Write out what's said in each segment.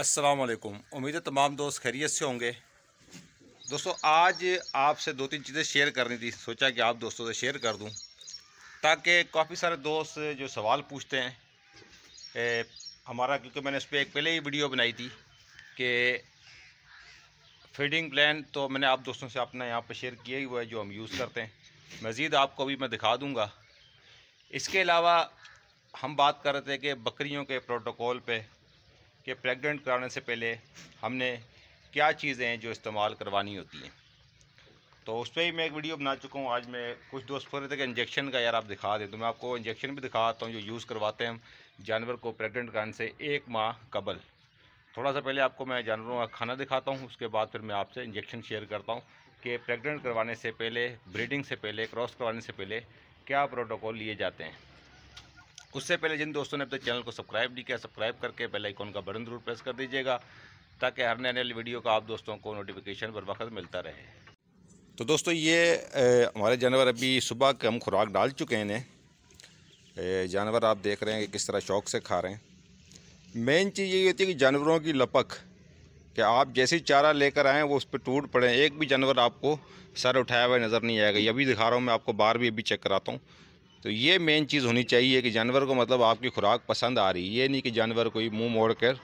अस्सलाम वालेकुम उम्मीद है तमाम दोस्त खैरियत से होंगे दोस्तों आज आपसे दो तीन चीज़ें शेयर करनी थी सोचा कि आप दोस्तों से शेयर कर दूं ताकि काफ़ी सारे दोस्त जो सवाल पूछते हैं ए, हमारा क्योंकि मैंने इस पर एक पहले ही वीडियो बनाई थी कि फीडिंग प्लान तो मैंने आप दोस्तों से अपना यहाँ पर शेयर किया ही हुआ है जो हम यूज़ करते हैं मज़ीद आपको अभी मैं दिखा दूँगा इसके अलावा हम बात कर रहे थे कि बकरियों के प्रोटोकॉल पे कि प्रेग्नेंट कराने से पहले हमने क्या चीज़ें जो इस्तेमाल करवानी होती हैं तो उस पर ही मैं एक वीडियो बना चुका हूँ आज मैं कुछ दोस्त बोल रहे थे कि इंजेक्शन का यार आप दिखा दें तो मैं आपको इंजेक्शन भी दिखाता हूँ जो यूज़ करवाते हैं जानवर को प्रेगनेंट कराने से एक माह कबल थोड़ा सा पहले आपको मैं जानवरों का खाना दिखाता हूँ उसके बाद फिर मैं आपसे इंजेक्शन शेयर करता हूँ कि प्रेगनेंट करवाने से पहले ब्रीडिंग से पहले क्रॉस करवाने से पहले क्या प्रोटोकॉल लिए जाते हैं उससे पहले जिन दोस्तों ने अपने चैनल को सब्सक्राइब नहीं किया सब्सक्राइब करके बेल आइकॉन का बटन जरूर प्रेस कर दीजिएगा ताकि हर नए नए वीडियो का आप दोस्तों को नोटिफिकेशन बर वक्त मिलता रहे तो दोस्तों ये हमारे जानवर अभी सुबह के हम खुराक डाल चुके हैं इन्हें जानवर आप देख रहे हैं कि किस तरह शौक से खा रहे हैं मेन चीज़ यही होती है कि जानवरों की लपक कि आप जैसे ही चारा लेकर आएँ वो उस पर टूट पड़े एक भी जानवर आपको सर उठाया हुआ नज़र नहीं आएगा ये भी दिखा रहा हूँ मैं आपको बार भी अभी चेक कराता हूँ तो ये मेन चीज़ होनी चाहिए कि जानवर को मतलब आपकी खुराक पसंद आ रही है ये नहीं कि जानवर कोई मुंह मोड़ कर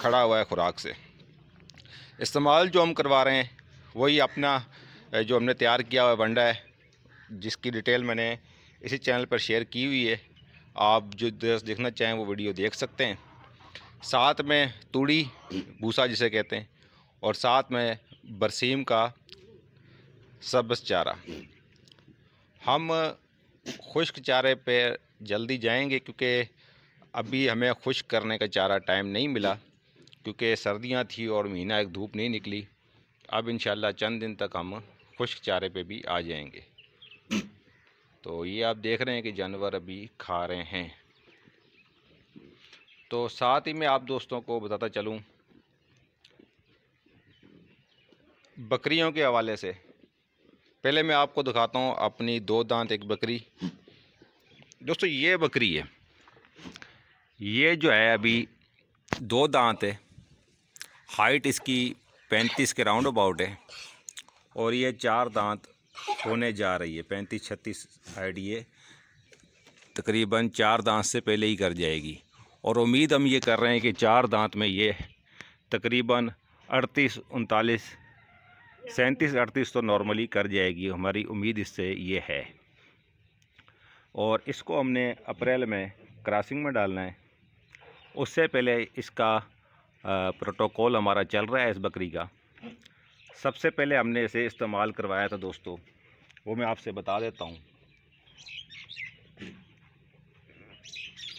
खड़ा हुआ है खुराक से इस्तेमाल जो हम करवा रहे हैं वही अपना जो हमने तैयार किया हुआ वंडा है जिसकी डिटेल मैंने इसी चैनल पर शेयर की हुई है आप जो देखना चाहें वो वीडियो देख सकते हैं साथ में तूड़ी भूसा जिसे कहते हैं और साथ में बरसीम का सब्ज चारा हम खुश्क चारे पे जल्दी जाएंगे क्योंकि अभी हमें खुश्क करने का चारा टाइम नहीं मिला क्योंकि सर्दियां थी और महीना एक धूप नहीं निकली अब इन चंद दिन तक हम खुश्क चारे पे भी आ जाएंगे तो ये आप देख रहे हैं कि जानवर अभी खा रहे हैं तो साथ ही मैं आप दोस्तों को बताता चलूँ बकरियों के हवाले से पहले मैं आपको दिखाता हूँ अपनी दो दांत एक बकरी दोस्तों ये बकरी है ये जो है अभी दो दांत है हाइट इसकी पैंतीस के राउंड अबाउट है और ये चार दांत होने जा रही है पैंतीस छत्तीस हाइट ये तकरीबन चार दांत से पहले ही कर जाएगी और उम्मीद हम ये कर रहे हैं कि चार दांत में ये तकरीबन अड़तीस उनतालीस सैंतीस अड़तीस तो नॉर्मली कर जाएगी हमारी उम्मीद इससे ये है और इसको हमने अप्रैल में क्रॉसिंग में डालना है उससे पहले इसका प्रोटोकॉल हमारा चल रहा है इस बकरी का सबसे पहले हमने इसे इस्तेमाल करवाया था दोस्तों वो मैं आपसे बता देता हूँ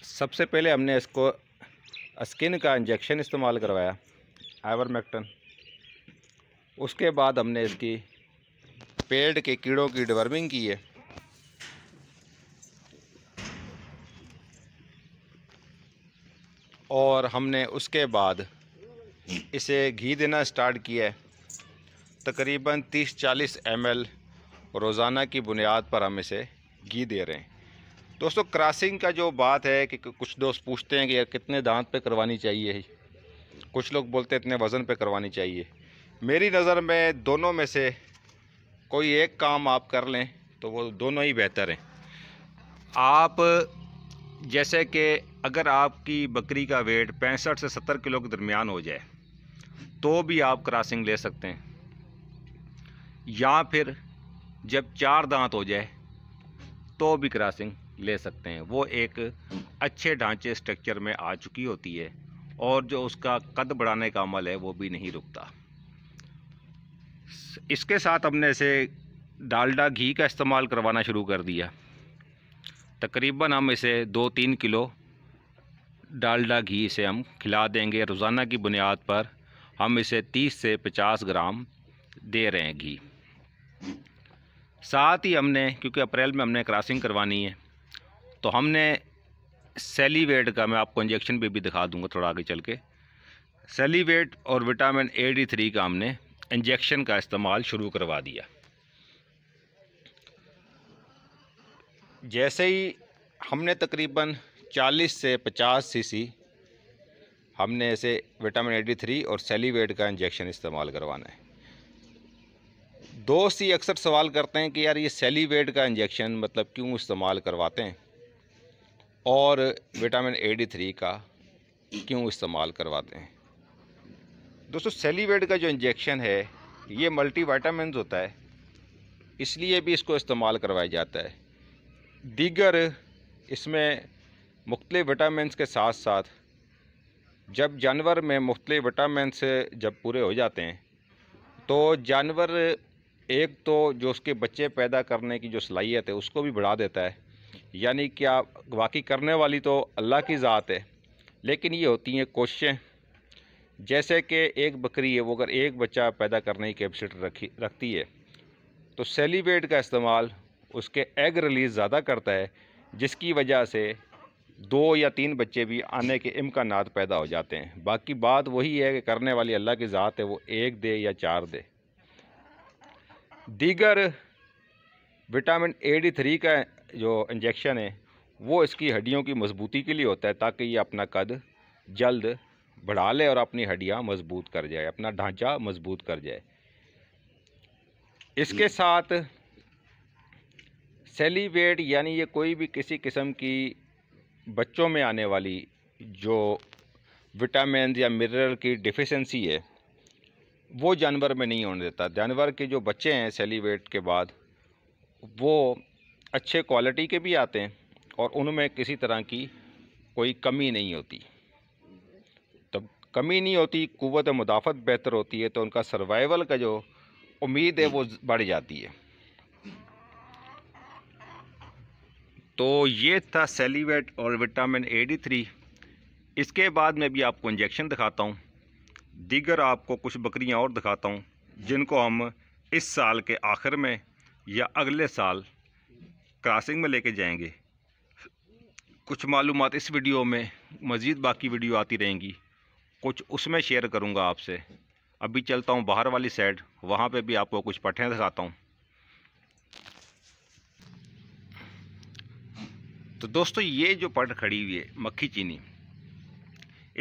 सबसे पहले हमने इसको स्किन का इंजेक्शन इस्तेमाल करवाया आइवर मैक्टन उसके बाद हमने इसकी पेड़ के कीड़ों की डिवर्मिंग की है और हमने उसके बाद इसे घी देना स्टार्ट किया तकरीबन 30-40 एम रोज़ाना की बुनियाद पर हम इसे घी दे रहे हैं दोस्तों क्रॉसिंग का जो बात है कि कुछ दोस्त पूछते हैं कि यार कितने दांत पे करवानी चाहिए कुछ लोग बोलते हैं इतने वज़न पे करवानी चाहिए मेरी नज़र में दोनों में से कोई एक काम आप कर लें तो वो दोनों ही बेहतर हैं आप जैसे कि अगर आपकी बकरी का वेट पैंसठ से सत्तर किलो के दरमियान हो जाए तो भी आप क्रॉसिंग ले सकते हैं या फिर जब चार दांत हो जाए तो भी क्रॉसिंग ले सकते हैं वो एक अच्छे ढांचे स्ट्रक्चर में आ चुकी होती है और जो उसका कद बढ़ाने का अमल है वो भी नहीं रुकता इसके साथ हमने इसे डालडा घी का इस्तेमाल करवाना शुरू कर दिया तकरीबन हम इसे दो तीन किलो डालडा घी से हम खिला देंगे रोज़ाना की बुनियाद पर हम इसे तीस से पचास ग्राम दे रहे हैं घी साथ ही हमने क्योंकि अप्रैल में हमने क्रॉसिंग करवानी है तो हमने सेलीवेट का मैं आपको इंजेक्शन भी भी दिखा दूंगा थोड़ा आगे चल के सेलीवेट और विटामिन ए डी थ्री का हमने इंजेक्शन का इस्तेमाल शुरू करवा दिया जैसे ही हमने तकरीबन 40 से 50 सीसी हमने ऐसे विटामिन एटी थ्री और सेलीवेट का इंजेक्शन इस्तेमाल करवाना है दोस्त ही अक्सर सवाल करते हैं कि यार ये सेलीवेट का इंजेक्शन मतलब क्यों इस्तेमाल करवाते हैं और विटामिन एटी थ्री का क्यों इस्तेमाल करवाते हैं दोस्तों सेलीवेड का जो इंजेक्शन है ये मल्टी वाइटामिन होता है इसलिए भी इसको इस्तेमाल करवाया जाता है दीगर इसमें मुख्तल विटामिन के साथ साथ जब जानवर में मुख्त विटामिन जब पूरे हो जाते हैं तो जानवर एक तो जो उसके बच्चे पैदा करने की जो सलाहियत है उसको भी बढ़ा देता है यानी क्या वाकई करने वाली तो अल्लाह की ज़ात है लेकिन ये होती हैं कोशिशें जैसे कि एक बकरी है वो अगर एक बच्चा पैदा करने की कैपेसिटी रखी रखती है तो सेलिब्रेट का इस्तेमाल उसके एग रिलीज़ ज़्यादा करता है जिसकी वजह से दो या तीन बच्चे भी आने के इम्कान पैदा हो जाते हैं बाकी बात वही है कि करने वाली अल्लाह की ज़ात है वो एक दे या चार दे दीगर विटामिन ए डी थ्री का जो इंजेक्शन है वो इसकी हड्डियों की मजबूती के लिए होता है ताकि ये अपना कद जल्द बढ़ा ले और अपनी हड्डियाँ मजबूत कर जाए अपना ढांचा मजबूत कर जाए इसके साथ सेलिवेट यानी ये कोई भी किसी किस्म की बच्चों में आने वाली जो विटामिन या मिनरल की डिफिशेंसी है वो जानवर में नहीं होने देता जानवर के जो बच्चे हैं सेलिवेट के बाद वो अच्छे क्वालिटी के भी आते हैं और उनमें किसी तरह की कोई कमी नहीं होती कमी नहीं होती कुत मुदाफ़त बेहतर होती है तो उनका सर्वाइवल का जो उम्मीद है वो बढ़ जाती है तो ये था सेलिवेट और विटामिन ए थ्री इसके बाद मैं भी आपको इंजेक्शन दिखाता हूँ दीगर आपको कुछ बकरियाँ और दिखाता हूँ जिनको हम इस साल के आखिर में या अगले साल क्रॉसिंग में लेके जाएंगे कुछ मालूम इस वीडियो में मज़ीद बाकी वीडियो आती रहेंगी कुछ उसमें शेयर करूँगा आपसे अभी चलता हूँ बाहर वाली साइड वहाँ पे भी आपको कुछ पटे दिखाता हूँ तो दोस्तों ये जो पट खड़ी हुई है मक्खी चीनी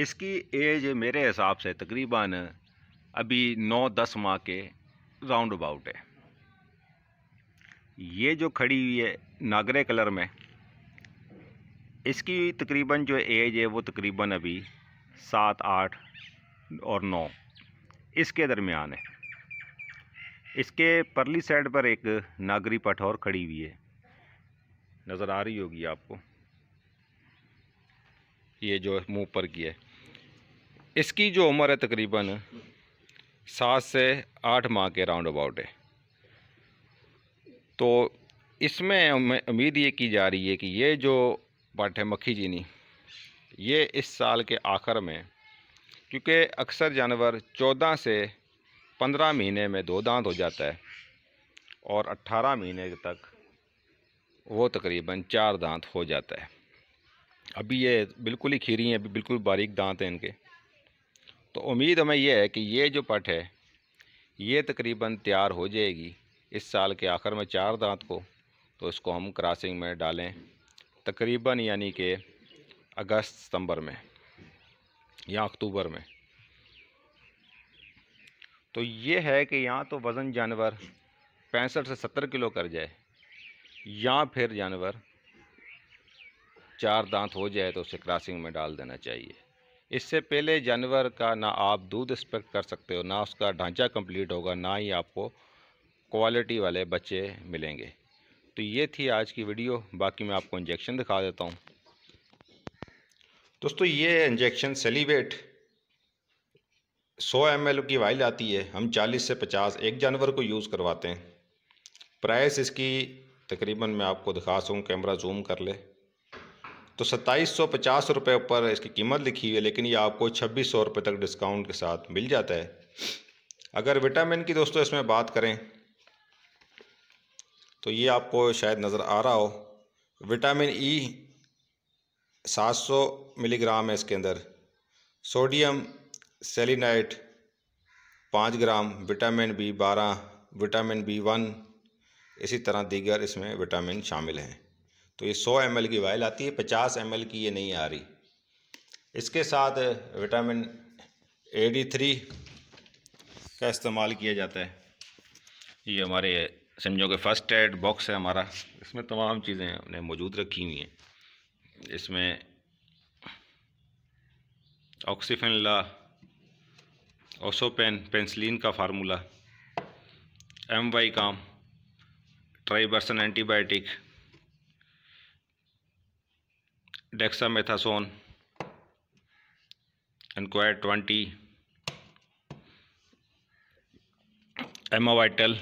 इसकी एज मेरे हिसाब से तकरीबन अभी नौ दस माह के राउंड अबाउट है ये जो खड़ी हुई है नागरे कलर में इसकी तकरीबन जो एज है वो तकरीबन अभी सात आठ और नौ इसके दरमियान है इसके परली साइड पर एक नागरी पट और खड़ी हुई है नज़र आ रही होगी आपको ये जो मुंह पर की है इसकी जो उम्र है तकरीबन सात से आठ माह के राउंड अबाउट है तो इसमें उम्मीद ये की जा रही है कि ये जो पट है मक्खी चीनी ये इस साल के आखिर में क्योंकि अक्सर जानवर 14 से 15 महीने में दो दांत हो जाता है और 18 महीने तक वो तकरीबन चार दांत हो जाता है अभी ये बिल्कुल ही खीरी हैं अभी बिल्कुल बारीक दांत हैं इनके तो उम्मीद हमें यह है कि ये जो पट है ये तकरीबन तैयार हो जाएगी इस साल के आखिर में चार दांत को तो इसको हम क्रॉसिंग में डालें तकरीबन यानी कि अगस्त सितंबर में या अक्टूबर में तो ये है कि या तो वज़न जानवर पैंसठ से सत्तर किलो कर जाए या फिर जानवर चार दांत हो जाए तो उसे क्रॉसिंग में डाल देना चाहिए इससे पहले जानवर का ना आप दूध एक्सपेक्ट कर सकते हो ना उसका ढांचा कंप्लीट होगा ना ही आपको क्वालिटी वाले बच्चे मिलेंगे तो ये थी आज की वीडियो बाकी मैं आपको इंजेक्शन दिखा देता हूँ दोस्तों ये इंजेक्शन सेलिवेट 100 एम की वाइल आती है हम 40 से 50 एक जानवर को यूज़ करवाते हैं प्राइस इसकी तकरीबन मैं आपको दिखा सकूँ कैमरा जूम कर ले तो सत्ताईस सौ पचास रुपये ऊपर इसकी कीमत लिखी हुई है लेकिन ये आपको छब्बीस सौ रुपये तक डिस्काउंट के साथ मिल जाता है अगर विटामिन की दोस्तों इसमें बात करें तो ये आपको शायद नज़र आ रहा हो विटामिन ई e 700 मिलीग्राम है इसके अंदर सोडियम सेलिनाइट पाँच ग्राम विटामिन बी बारह विटामिन बी वन इसी तरह दीगर इसमें विटामिन शामिल हैं तो ये 100 एम की वायल आती है 50 एम की ये नहीं आ रही इसके साथ विटामिन ए डी थ्री का इस्तेमाल किया जाता है ये हमारे समझो कि फ़र्स्ट एड बॉक्स है हमारा इसमें तमाम चीज़ें हमने मौजूद रखी हुई हैं इसमें ऑक्सीफेन ला ओसोपेन पेंसिलिन का फार्मूला एम वाई काम ट्राइबर्सन एंटीबायोटिक डेक्सामेथासोन एनक्वायर ट्वेंटी एमावाइटल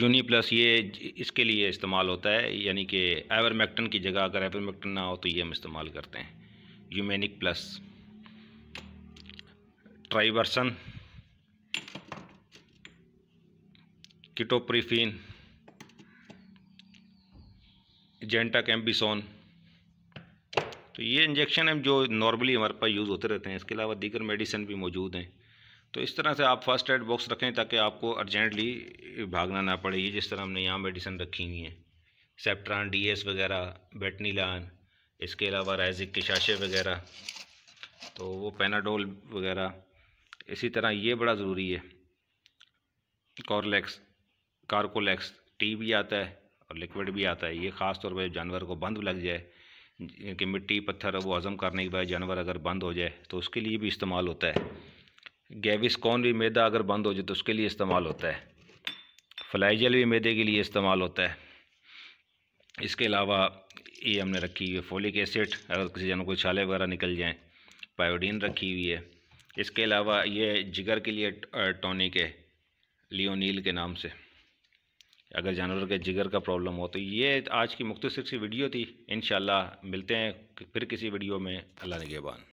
यूनी प्लस ये इसके लिए इस्तेमाल होता है यानी कि एवरमेक्टन की जगह अगर एवरमेक्टन ना हो तो ये हम इस्तेमाल करते हैं यूमेनिक प्लस ट्राइवर्सन किटोप्रीफिन जेंटा कैम्बिसोन तो ये इंजेक्शन हैं जो नॉर्मली हमारे पास यूज़ होते रहते हैं इसके अलावा दीगर मेडिसिन भी मौजूद हैं तो इस तरह से आप फर्स्ट एड बॉक्स रखें ताकि आपको अर्जेंटली भागना ना पड़े ये जिस तरह हमने यहाँ मेडिसिन रखी हुई हैं सेप्ट्रान एस वगैरह बेटनीलान इसके अलावा रैजिक के शाशे वगैरह तो वो पेनाडोल वगैरह इसी तरह ये बड़ा ज़रूरी है कॉर्लेक्स कारकोलेक्स टी भी आता है और लिक्विड भी आता है ये ख़ास तौर पर जानवर को बंद लग जाए कि मिट्टी पत्थर वो हज़म करने के बाद जानवर अगर बंद हो जाए तो उसके लिए भी इस्तेमाल होता है गैविस्कॉन भी मैदा अगर बंद हो जाए तो उसके लिए इस्तेमाल होता है फ्लाइजल भी मैदे के लिए इस्तेमाल होता है इसके अलावा ये हमने रखी हुई है फोलिक एसिड अगर किसी जानवर को छाले वगैरह निकल जाएँ पायोडीन रखी हुई है इसके अलावा ये जिगर के लिए टॉनिक है लियोनील के नाम से अगर जानवर के जिगर का प्रॉब्लम हो तो ये आज की मुख्तर सी वीडियो थी इन मिलते हैं फिर किसी वीडियो में अल्लाह नगेबान